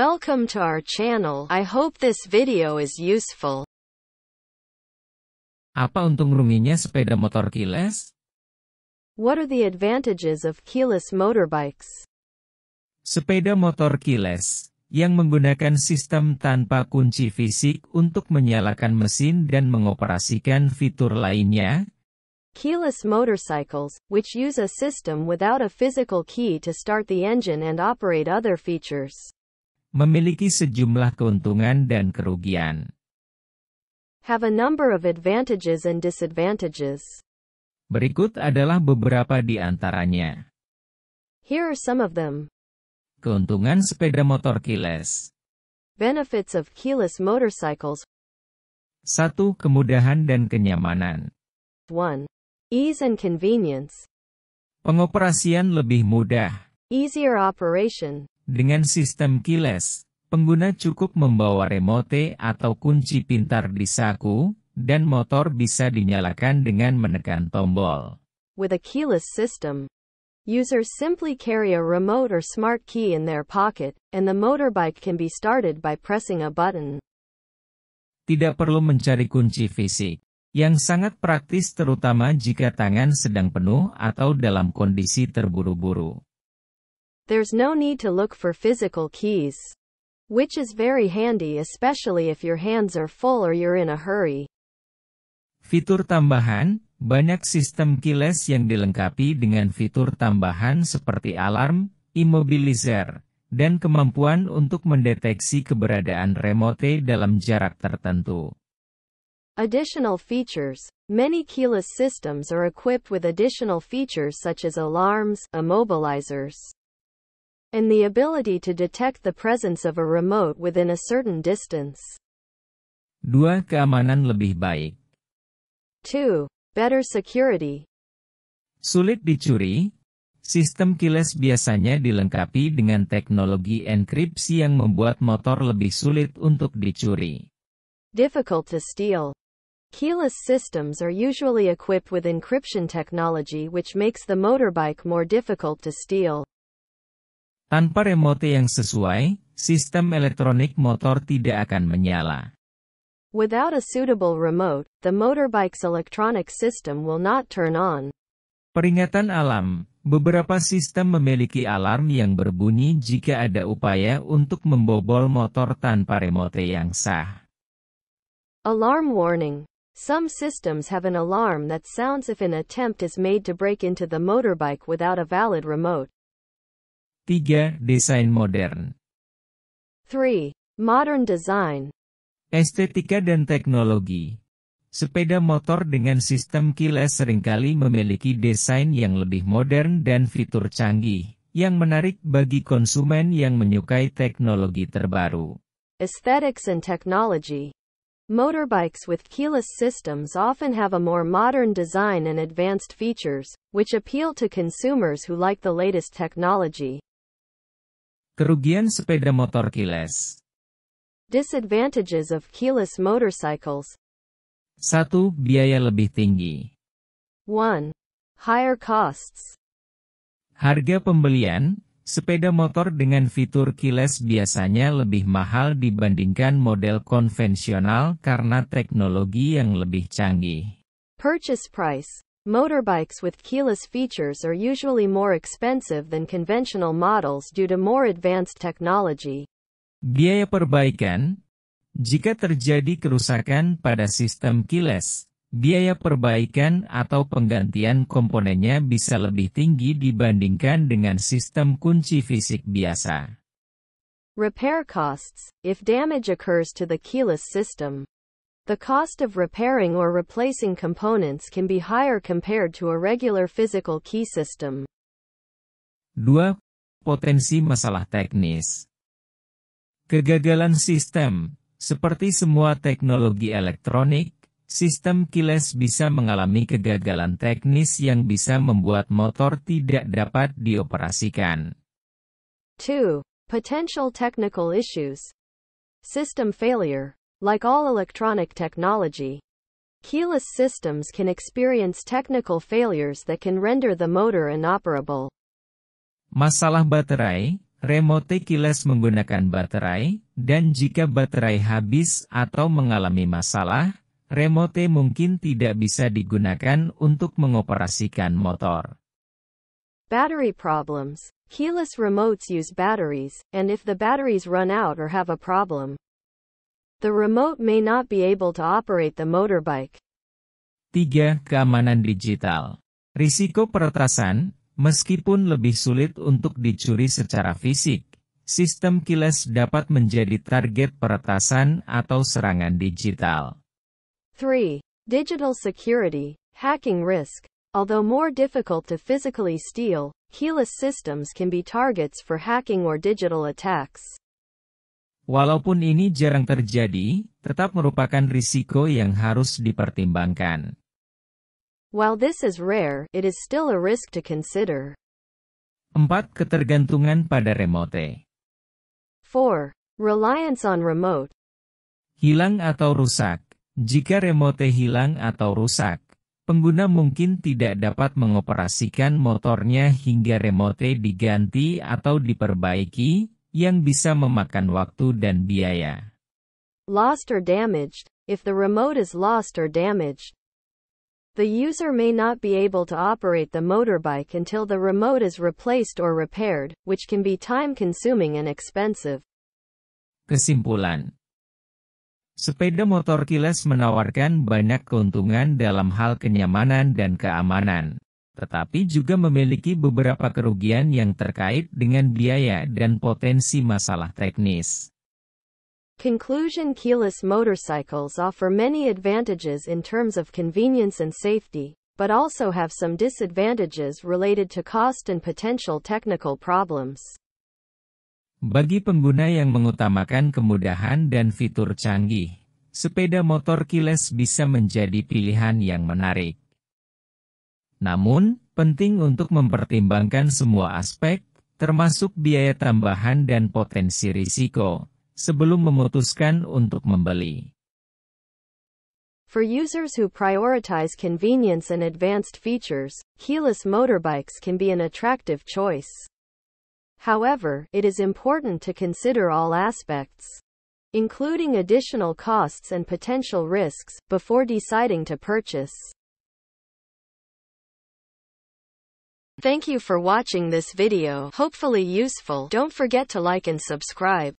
Welcome to our channel. I hope this video is useful. Apa untung ruginya sepeda motor keyless? What are the advantages of keyless motorbikes? Sepeda motor keyless, yang menggunakan sistem tanpa kunci fisik untuk menyalakan mesin dan mengoperasikan fitur lainnya. Keyless motorcycles, which use a system without a physical key to start the engine and operate other features memiliki sejumlah keuntungan dan kerugian. Have a number of advantages and disadvantages. Berikut adalah beberapa di antaranya. Here are some of them. Keuntungan sepeda motor keyless. Benefits of keyless motorcycles. 1. Kemudahan dan kenyamanan. 1. Ease and convenience. Pengoperasian lebih mudah. Easier operation. Dengan sistem keyless, pengguna cukup membawa remote atau kunci pintar di saku, dan motor bisa dinyalakan dengan menekan tombol. With a keyless system, users simply carry a remote or smart key in their pocket, and the motorbike can be started by pressing a button. Tidak perlu mencari kunci fisik, yang sangat praktis terutama jika tangan sedang penuh atau dalam kondisi terburu-buru. There's no need to look for physical keys, which is very handy especially if your hands are full or you're in a hurry. Fitur tambahan, banyak sistem keyless yang dilengkapi dengan fitur tambahan seperti alarm, immobilizer, dan kemampuan untuk mendeteksi keberadaan remote dalam jarak tertentu. Additional features Many keyless systems are equipped with additional features such as alarms, immobilizers, and the ability to detect the presence of a remote within a certain distance. 2. Keamanan lebih baik. 2. Better security. Sulit dicuri, sistem keyless biasanya dilengkapi dengan teknologi enkripsi yang membuat motor lebih sulit untuk dicuri. Difficult to steal. Keyless systems are usually equipped with encryption technology which makes the motorbike more difficult to steal. Tanpa remote yang sesuai, sistem elektronik motor tidak akan menyala. Without a suitable remote, the motorbike's electronic system will not turn on. Peringatan alam, beberapa sistem memiliki alarm yang berbunyi jika ada upaya untuk membobol motor tanpa remote yang sah. Alarm warning. Some systems have an alarm that sounds if an attempt is made to break into the motorbike without a valid remote. 3. Desain modern 3. Modern design Estetika dan teknologi Sepeda motor dengan sistem keyless seringkali memiliki desain yang lebih modern dan fitur canggih, yang menarik bagi konsumen yang menyukai teknologi terbaru. Aesthetics and technology Motorbikes with keyless systems often have a more modern design and advanced features, which appeal to consumers who like the latest technology. Kerugian sepeda motor keyless. Disadvantages of keyless motorcycles. 1. Biaya lebih tinggi. 1. Higher costs. Harga pembelian, sepeda motor dengan fitur keyless biasanya lebih mahal dibandingkan model konvensional karena teknologi yang lebih canggih. Purchase price Motorbikes with keyless features are usually more expensive than conventional models due to more advanced technology. Biaya perbaikan Jika terjadi kerusakan pada sistem keyless, biaya perbaikan atau penggantian komponennya bisa lebih tinggi dibandingkan dengan sistem kunci fisik biasa. Repair costs, if damage occurs to the keyless system. The cost of repairing or replacing components can be higher compared to a regular physical key system. 2. Potensi masalah teknis Kegagalan sistem Seperti semua teknologi elektronik, sistem keyless bisa mengalami kegagalan teknis yang bisa membuat motor tidak dapat dioperasikan. 2. Potential technical issues System failure Like all electronic technology, keyless systems can experience technical failures that can render the motor inoperable. Masalah baterai, remote keyless menggunakan baterai, dan jika baterai habis atau mengalami masalah, remote mungkin tidak bisa digunakan untuk mengoperasikan motor. Battery problems. Keyless remotes use batteries, and if the batteries run out or have a problem, The remote may not be able to operate the motorbike. 3. Keamanan digital. Risiko peretasan, meskipun lebih sulit untuk dicuri secara fisik, sistem kilas dapat menjadi target peretasan atau serangan digital. 3. Digital security, hacking risk. Although more difficult to physically steal, keyless systems can be targets for hacking or digital attacks. Walaupun ini jarang terjadi, tetap merupakan risiko yang harus dipertimbangkan. While this is rare, it is still a risk to consider. 4. Ketergantungan pada remote. 4. Reliance on remote. Hilang atau rusak. Jika remote hilang atau rusak, pengguna mungkin tidak dapat mengoperasikan motornya hingga remote diganti atau diperbaiki, yang bisa memakan waktu dan biaya. Lost or damaged, if the remote is lost or damaged, the user may not be able to operate the motorbike until the remote is replaced or repaired, which can be time-consuming and expensive. Kesimpulan Sepeda motor kiles menawarkan banyak keuntungan dalam hal kenyamanan dan keamanan tetapi juga memiliki beberapa kerugian yang terkait dengan biaya dan potensi masalah teknis. Conclusion Keyless motorcycles offer many advantages in terms of convenience and safety, but also have some disadvantages related to cost and potential technical problems. Bagi pengguna yang mengutamakan kemudahan dan fitur canggih, sepeda motor keyless bisa menjadi pilihan yang menarik. Namun, penting untuk mempertimbangkan semua aspek, termasuk biaya tambahan dan potensi risiko, sebelum memutuskan untuk membeli. For users who prioritize convenience and advanced features, keyless motorbikes can be an attractive choice. However, it is important to consider all aspects, including additional costs and potential risks, before deciding to purchase. Thank you for watching this video. Hopefully useful. Don't forget to like and subscribe.